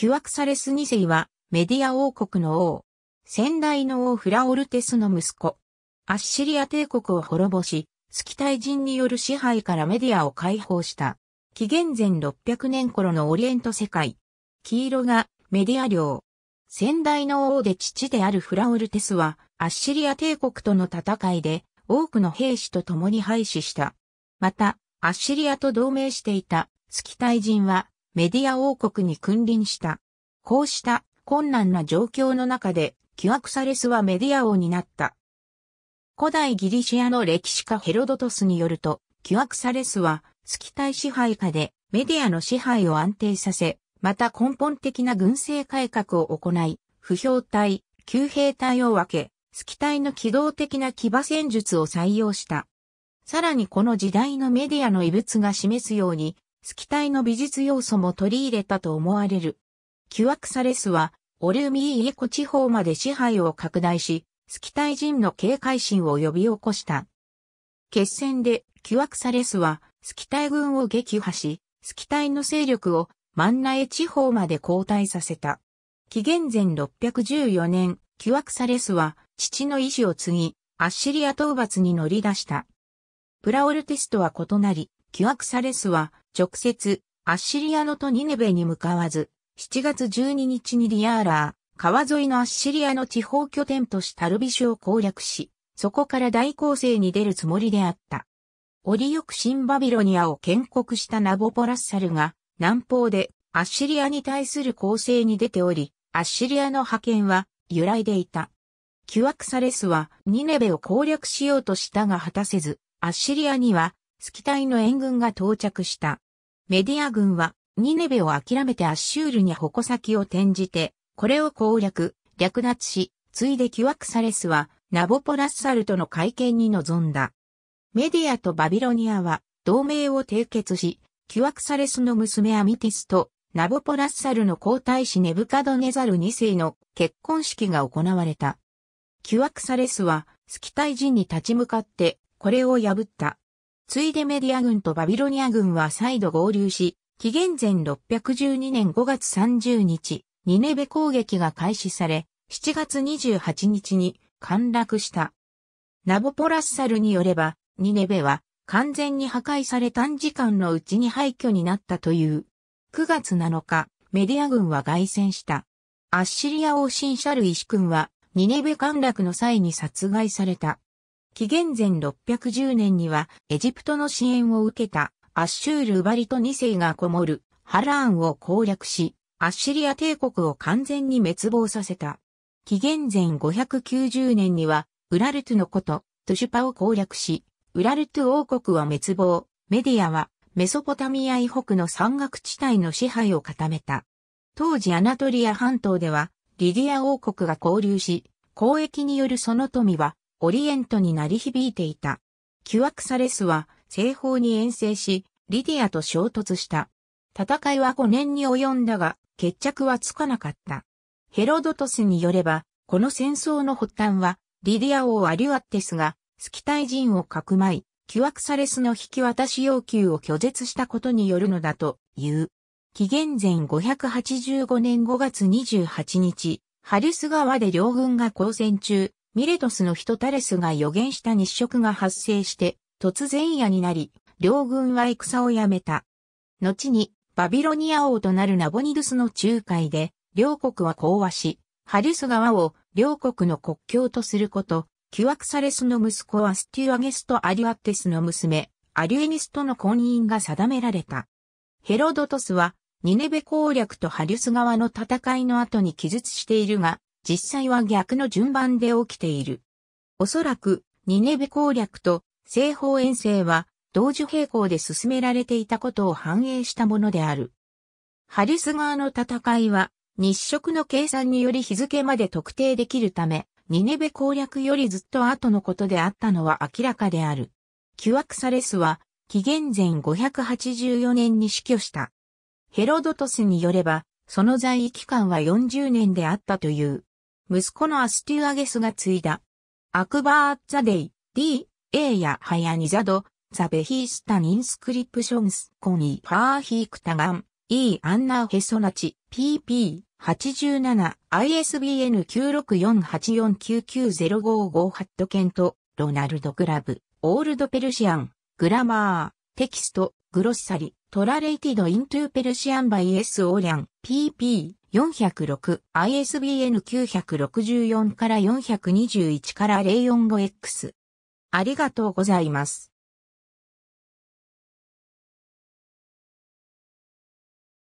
キュアクサレス2世は、メディア王国の王。先代の王フラオルテスの息子。アッシリア帝国を滅ぼし、スキタイ人による支配からメディアを解放した。紀元前600年頃のオリエント世界。黄色がメディア領。先代の王で父であるフラオルテスは、アッシリア帝国との戦いで、多くの兵士と共に廃止した。また、アッシリアと同盟していたスキタイ人は、メディア王国に君臨した。こうした困難な状況の中で、キュアクサレスはメディア王になった。古代ギリシアの歴史家ヘロドトスによると、キュアクサレスは、スキタイ支配下でメディアの支配を安定させ、また根本的な軍政改革を行い、不評隊、旧兵隊を分け、スキタイの機動的な騎馬戦術を採用した。さらにこの時代のメディアの遺物が示すように、スキタイの美術要素も取り入れたと思われる。キュアクサレスは、オルミーイエコ地方まで支配を拡大し、スキタイ人の警戒心を呼び起こした。決戦で、キュアクサレスは、スキタイ軍を撃破し、スキタイの勢力をマンナエ地方まで後退させた。紀元前614年、キュアクサレスは、父の意志を継ぎ、アッシリア討伐に乗り出した。プラオルテスとは異なり、キュアクサレスは、直接、アッシリアのとニネベに向かわず、7月12日にリアーラー、川沿いのアッシリアの地方拠点都市タルビシュを攻略し、そこから大攻勢に出るつもりであった。オオよくンバビロニアを建国したナボポラッサルが、南方でアッシリアに対する攻勢に出ており、アッシリアの派遣は揺らいでいた。キュアクサレスはニネベを攻略しようとしたが果たせず、アッシリアにはスキタイの援軍が到着した。メディア軍は、ニネベを諦めてアッシュールに矛先を転じて、これを攻略、略奪し、ついでキュアクサレスは、ナボポラッサルとの会見に臨んだ。メディアとバビロニアは、同盟を締結し、キュアクサレスの娘アミティスと、ナボポラッサルの皇太子ネブカドネザル2世の結婚式が行われた。キュアクサレスは、スキタイ人に立ち向かって、これを破った。ついでメディア軍とバビロニア軍は再度合流し、紀元前612年5月30日、ニネベ攻撃が開始され、7月28日に陥落した。ナボポラッサルによれば、ニネベは完全に破壊され短時間のうちに廃墟になったという。9月7日、メディア軍は凱旋した。アッシリア王神シャルイシ君は、ニネベ陥落の際に殺害された。紀元前610年にはエジプトの支援を受けたアッシュール・ウバリト2世がこもるハラーンを攻略し、アッシリア帝国を完全に滅亡させた。紀元前590年には、ウラルトゥのこと、トゥシュパを攻略し、ウラルト王国は滅亡、メディアはメソポタミア以北の山岳地帯の支配を固めた。当時アナトリア半島では、リディア王国が交流し、交易によるその富は、オリエントに鳴り響いていた。キュアクサレスは西方に遠征し、リディアと衝突した。戦いは5年に及んだが、決着はつかなかった。ヘロドトスによれば、この戦争の発端は、リディア王アリュアッテスが、スキタイ人をかくまい、キュアクサレスの引き渡し要求を拒絶したことによるのだという。紀元前585年5月28日、ハリス川で両軍が交戦中、ミレトスの人タレスが予言した日食が発生して、突然夜になり、両軍は戦をやめた。後に、バビロニア王となるナボニドゥスの仲介で、両国は講和し、ハリュス川を両国の国境とすること、キュアクサレスの息子アスティュアゲスとアリュアッテスの娘、アリュエニスとの婚姻が定められた。ヘロドトスは、ニネベ攻略とハリュス側の戦いの後に記述しているが、実際は逆の順番で起きている。おそらく、ニネベ攻略と西方遠征は同時並行で進められていたことを反映したものである。ハリス側の戦いは日食の計算により日付まで特定できるため、ニネベ攻略よりずっと後のことであったのは明らかである。キュアクサレスは紀元前584年に死去した。ヘロドトスによれば、その在位期間は40年であったという。息子のアスティュアゲスが継いだ。アクバー・ザ・デイ、D、A やハヤニザド、ザ・ベヒースタ・ニンスクリプションス・コニー・ファーヒークタガン、E・ アンナー・ヘソナチ、PP、87、ISBN 96484990558ハットケント、ロナルド・クラブ、オールド・ペルシアン、グラマー、テキスト、グロッサリ、トラレイティド・イントゥ・ペルシアン・バイ・エス・オーリャン、PP、406、ISBN 964から421から 045X。ありがとうございます。